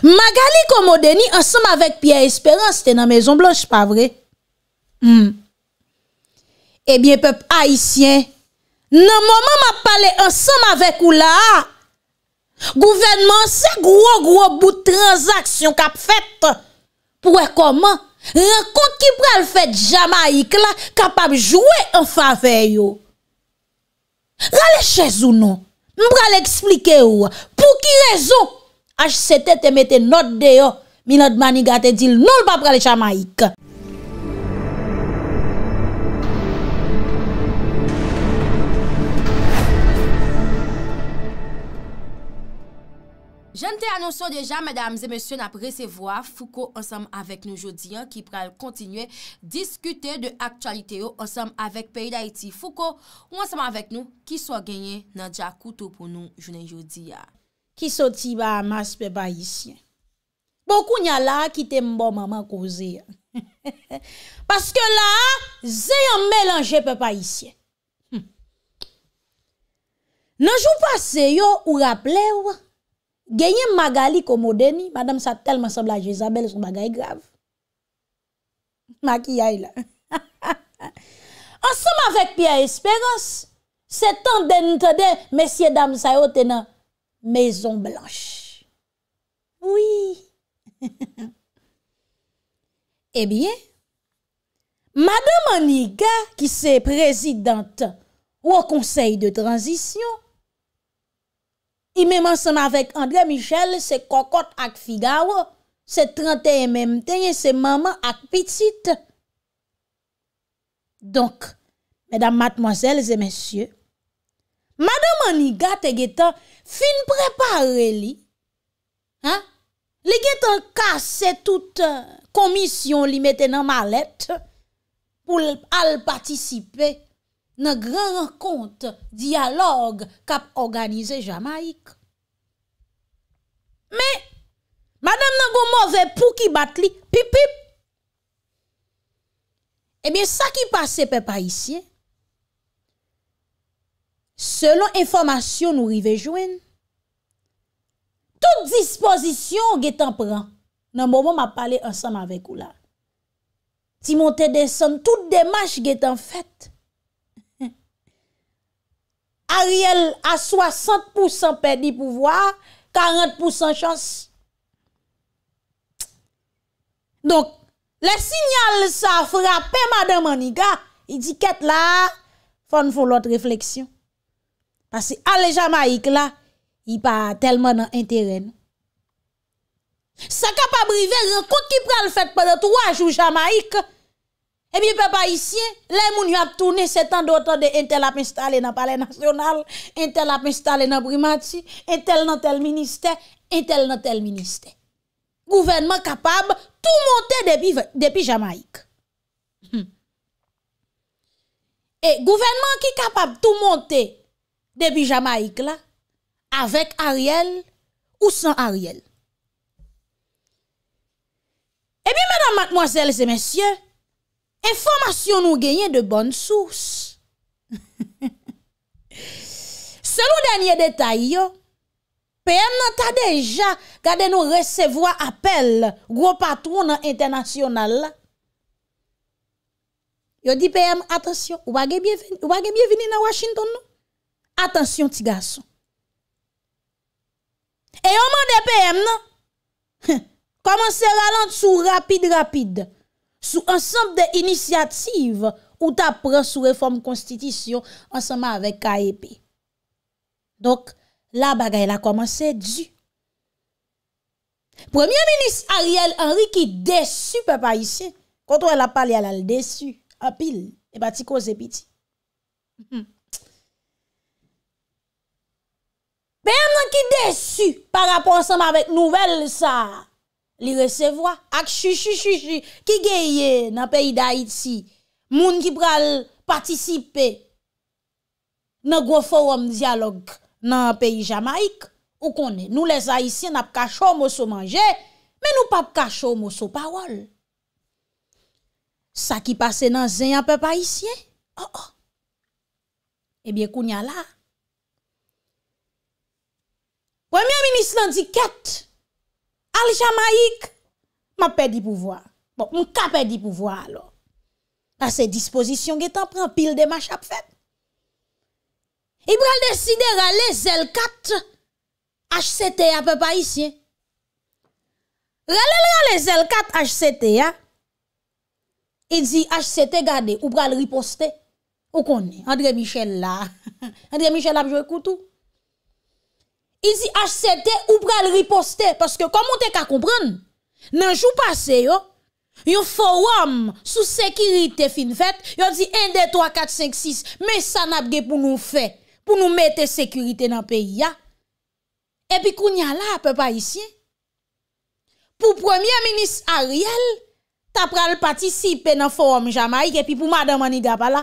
Magali komo deni ansam avèk Pierre Esperance te nan Maison Blanche, pa vre? Hmm. Ebyen eh pep haisyen, nan moman ma pale ansam avèk ou la. Gouvenman se gro gro bout transaksyon kap fèt. Pwè koman? Rekon ki pral fèt Jamaik la kapap jwè an fa vè yo. Rale chèz ou non? Mpral explike ou? Pwè ki rezon? Ache sete te mete not deyo, mi not mani gate dil, nou l pa prale chamaik. Jante anonson deja, mesdames et messieurs, na presevoi, fuko ansam avek nou jodi an, ki pral kontinye, diskute de aktualite yo ansam avek peyi da iti fuko, ou ansam avek nou, ki so genye nan jakouto pou nou jounen jodi an. Ki soti ba amas pe pa isyen. Boku nya la a kite mbo maman kouze ya. Paske la a zeyon melanje pe pa isyen. Hmm. Nanjou pa se yo ou raple ou. Genye magali komo deni. Madame sa telman sabla Jezabel sou bagay grav. Maki yay la. An som avèk piya esperans. Se tan deni tede mesye dam sa yo tena. Maison Blanche. Oui. eh bien, Madame Aniga, qui c'est présidente au conseil de transition, il même ensemble avec André Michel, c'est Cocotte avec Figaro, c'est 31 même temps, c'est maman ak petite. Donc, mesdames, mademoiselles et messieurs, Madame Aniga te Fin prepare li, li get an kase tout euh, komisyon li mette nan malet pou al patisipe nan gran kont diyalog kap organize Jamaik. Me, madame nan gomo ve pou ki bat li, pipip, ebyen sa ki pase pe pa isye. Selon informasyon nou rivejwen, tout disposisyon ge tan pran, nan mou mou m a pale ansanm avek ou la, ti monte desanm, tout demache ge tan fet. Ariel a 60% perdi pouvoar, 40% chans. Donk, le sinyal sa frape, madame aniga, idiket la, fan foun lot refleksyon. Pase alè Jamaik la, y pa telman an enteren. Non. Sa kapab rive, kou ki pral fèt pa de 3 jou Jamaik, e mi pe pa isye, le eh moun y ap toune, se tan do tan de entel ap installe na pale nasyonal, entel ap installe na primati, entel nan tel minister, entel nan tel minister. Gouvenman kapab, tou montè depi Jamaik. E gouvenman ki kapab tou montè, depuis Jamaïque là, avec Ariel ou sans Ariel. Et eh bien, mesdames, mademoiselles et messieurs, information nous gagne de bonnes sources. Selon dernier détail, PM n'a pas déjà nos nous recevoir appel Gros patron international PM, attention ou êtes bienvenue à Washington Non Atensyon ti gason. E yon man depen, nan? Komanse ralant sou rapide-rapide. Sou ansanp de inisyative ou ta pran sou reforme konstitisyon ansanman avek KEP. Dok, la bagay la komanse di. Premier ministre Ariel Henry ki desu pe pa isye. Koto la pali alal desu, apil, e ba ti koze piti. Hmm. Desu pa raponsam avèk nouvel sa li resevwa ak chichi chichi chichi ki geye nan peyi da iti moun ki pral patisipe nan gro forum diyalog nan peyi Jamaik ou konen. Nou les Haitien ap kachou mou sou manje men nou pa ap kachou mou sou parol. Sa ki pase nan zin ap pe pa Haitien? Oh, oh. Ebyen kounya la. Premyon minis lan di ket, al jamaik, ma pe di pouvoi. Bon, mou ka pe di pouvoi alo. La se disposition ge tan pren pil de mach ap fet. E bral deside rale zel kat, HCT ap pe pa isye. Rale lale zel kat HCT ya. E di HCT gade, ou bral riposte. Ou konen, André Michel la. André Michel ap jo ekoutou. i zi HCT ou pral riposte, paske komon te ka kompran, nan jou pase yo, yo forum sou sekirite fin fet, yo zi 1, 2, 3, 4, 5, 6, me sanapge pou nou fe, pou nou mette sekirite nan pe ya, epi koun ya la, pe pa isye, pou premier minis Ariel, ta pral patisipe nan forum Jamaik, epi pou madan mani gaba la,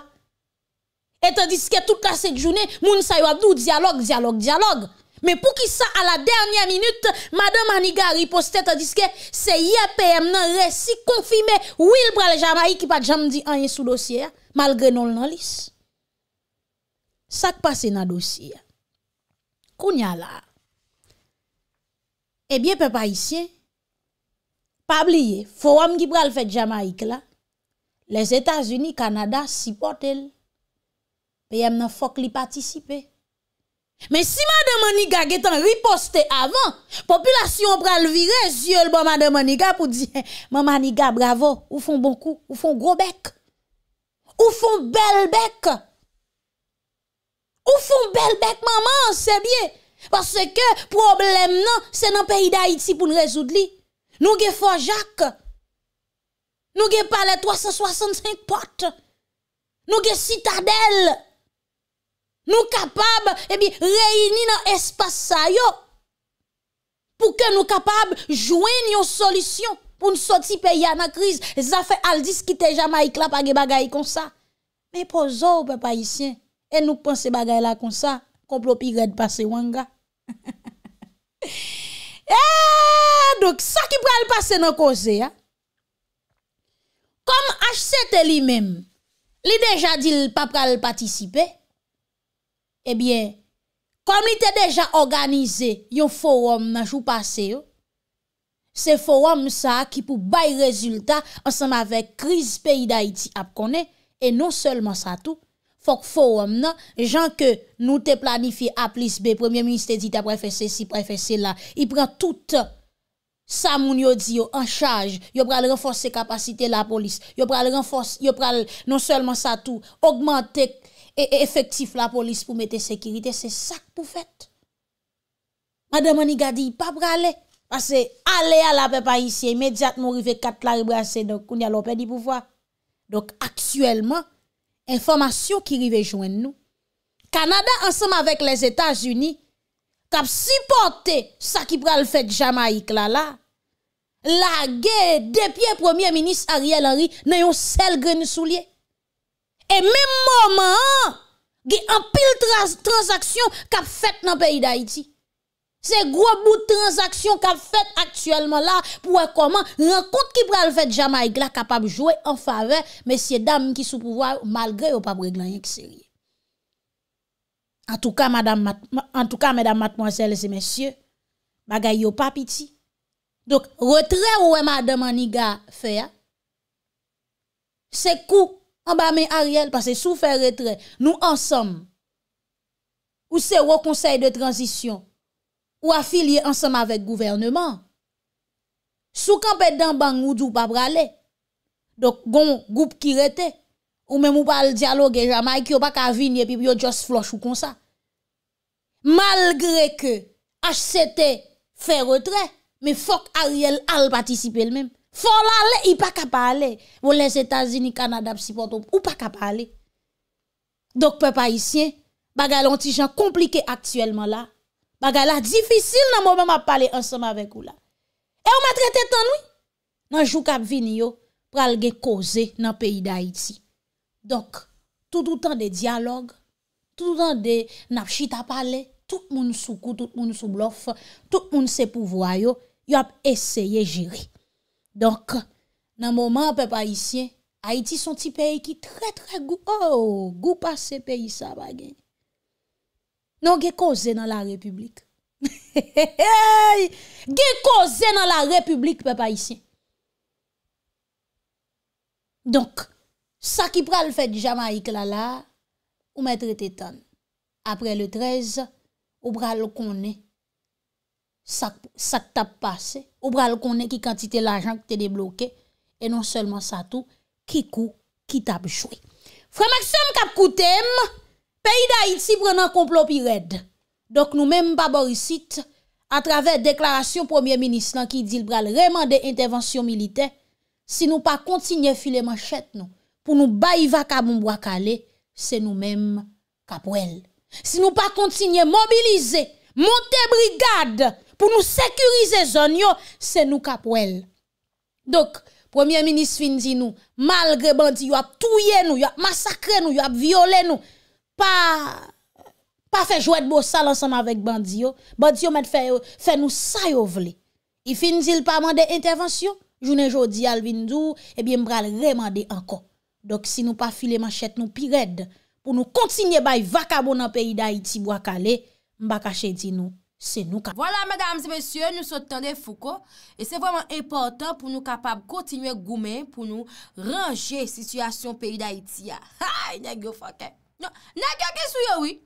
etan diske tout la set jounen, moun sa yo ap nou dialog, dialog, dialog, Me pou ki sa a la dernye minute, madame Aniga riposte ta diske, se ye peyem nan resi konfime ou il bra le Jamaik ki pat jam di an yon sou dosye, malgre non eh l nan lis. Sak pase nan dosye. Koun ya la. Ebyen pe pa isye, pabliye, forum ki bra l fet Jamaik la, les Etats-Unis, Kanada, si potel, peyem nan fok li patisipe. Men si Mamaniga getan riposte avan, populasyon pral vire, zyele bon Mamaniga pou di, Mamaniga bravo, ou fon bonkou, ou fon grobek, ou fon belbek, ou fon belbek maman, se bie, parce ke problem nan, se nan peyi da Haiti pou n rezoud li. Nou ge Fonjac, nou ge pale 365 pot, nou ge citadel, Nou kapab, ebi, eh reyni nan espas sa yo. Pou ke nou kapab jwen yon solisyon pou nou soti pe ya nan kriz. Zafè al dis ki te jama ikla pa ge bagay kon sa. Me pou zò ou pe pa isyen. E nou konse bagay la kon sa. Komplo pi red pase wanga. Eh, dok, sa ki pral pase nan kose ya. Kom H7 li menm. Li deja di l pap pral patisipe. ebyen, eh kom li te deja organize yon forum nan jou pase yo, se forum sa ki pou bay rezultat ansan avek kriz peyi da iti ap konen, e non selman sa tou, fok forum nan, jan ke nou te planifi ap lisbe, premier minister di ta prefe se si prefe se la, i pren tout sa moun yo di yo, an chaj, yo pral renfors se kapasite la polis, yo pral renfors, yo pral non selman sa tou, augmente E, e efektif la polis pou mette sekirite, se sak pou fèt. Madame Aniga di, pa pralè, pase ale ala pe pa isi, imediat mou rive kat la rebrase, nou koun ya lopè di pou vwa. Dok, aksuelman, informasyon ki rive jwen nou, Kanada ansam avèk les Etats-Unis, kap sipote sa ki pral fèt Jamaik lala, la ge depye premier minis Ariel Henry, nou yon sel gren sou liye. E mè mè mè an, ge an pil transaksyon kap fèt nan peyi da iti. Se grobou transaksyon kap fèt aktuelman la, pwè koman, renkout ki pral fèt jamay glak kapab jwè an fave, mè syedam ki sou pouvè, malgre yo pabre glan yèk seri. An tou ka, mè dam matmozèl, se mè syè, bagay yo pap iti. Dok, retre wè mè adam an niga fè ya. Se kou, An ba men Ariel passe sou fè retre, nou ansom, ou se wò konsey de transisyon, ou a filye ansom avèk gouvernement, sou kampèd dan bang ou djou pa bralè, dok gon goup ki rete, ou men mou pa al diyaloge jamay ki yo bak avinye pi yo jos floch ou konsa. Malgre ke HCT fè retre, men fok Ariel al patisipe el mèm. Fola le, i pa ka pale. Vo le Etasini, Kanada, Psi, Porto, ou pa ka pale. Dok pe pa isye, bagay lonti jan komplike aktuelman la. Bagay la, difisil nan mou mèm ap pale ansama vek ou la. E ou ma trete tanoui? Nan jou kap vini yo, pralge koze nan peyi da iti. Dok, tout ou tan de diyalog, tout ou tan de napchita pale, tout moun soukou, tout moun soublof, tout moun sepouvwayo, yo ap eseye jiri. Donk, nan mouman pe pa isyen, Haiti son ti peyi ki tre tre gou, ou, oh, gou pa se peyi sa bagen. Non, ge koze nan la republik. Ge koze nan la republik pe pa isyen. Donk, sa ki pral fèd Jamaik lala, ou mètre tetan. Apre le trez, ou pral konè. sak tap pase, ou bral konen ki kantite l'ajan ki te debloke, e non selman sa tou, ki kou, ki tap chwe. Fré Maxime Kapkoutem, peyi da iti prenan komplopi red. Dok nou menm baborisit, a traver deklarasyon premier ministran ki di l'bral remande intervensyon milite, si nou pa kontinye file manchet nou, pou nou bayi vaka moum wakale, se nou menm kapwel. Si nou pa kontinye mobilize, monte brigade, Pou nou sekurize zon yo, se nou kapwel. Dok, premier minis fin di nou, malgre bandi yo ap touye nou, yo ap masakre nou, yo ap viole nou. Pa, pa fe jwet bo sal ansanman vek bandi yo. Bandi yo met fe nou sayovle. I fin di l pa mande intervensyon, jounen jodi alvindou, e eh bi mbral remande anko. Dok, si nou pa file manchet nou pi red, pou nou kontinye bay vakabo nan peyi da iti wakale, mbakache di nou. Se nou ka... Voilà, madame et messieurs, nous sommes dans les Foucault. Et c'est vraiment important pour nous capables de continuer à goumer, pour nous ranger la situation au pays d'Haïti. Ha, il n'est qu'il faut qu'il... Non, il n'est qu'il y a qu'il y a, oui.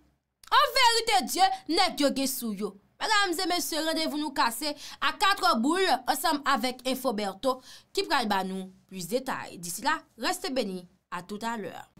En vérité, Dieu, il n'est qu'il y a qu'il y a. Madame et messieurs, rendez-vous nous casser à 4 boules, ensemble avec Infoberto, qui prendra nous plus de détails. D'ici là, restez bénis. A tout à l'heure.